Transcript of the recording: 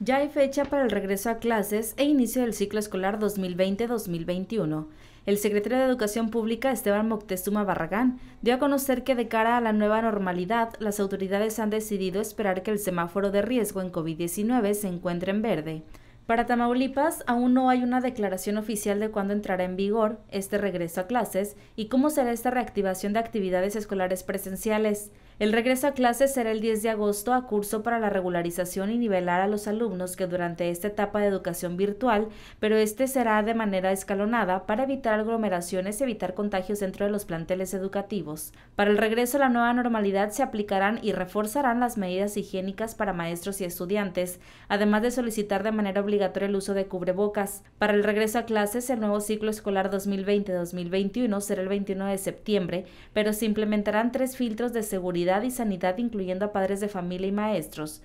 Ya hay fecha para el regreso a clases e inicio del ciclo escolar 2020-2021. El secretario de Educación Pública, Esteban Moctezuma Barragán, dio a conocer que de cara a la nueva normalidad, las autoridades han decidido esperar que el semáforo de riesgo en COVID-19 se encuentre en verde. Para Tamaulipas aún no hay una declaración oficial de cuándo entrará en vigor este regreso a clases y cómo será esta reactivación de actividades escolares presenciales. El regreso a clases será el 10 de agosto a curso para la regularización y nivelar a los alumnos que durante esta etapa de educación virtual, pero este será de manera escalonada para evitar aglomeraciones y evitar contagios dentro de los planteles educativos. Para el regreso a la nueva normalidad se aplicarán y reforzarán las medidas higiénicas para maestros y estudiantes, además de solicitar de manera obligatoria el uso de cubrebocas. Para el regreso a clases, el nuevo ciclo escolar 2020-2021 será el 21 de septiembre, pero se implementarán tres filtros de seguridad y sanidad incluyendo a padres de familia y maestros.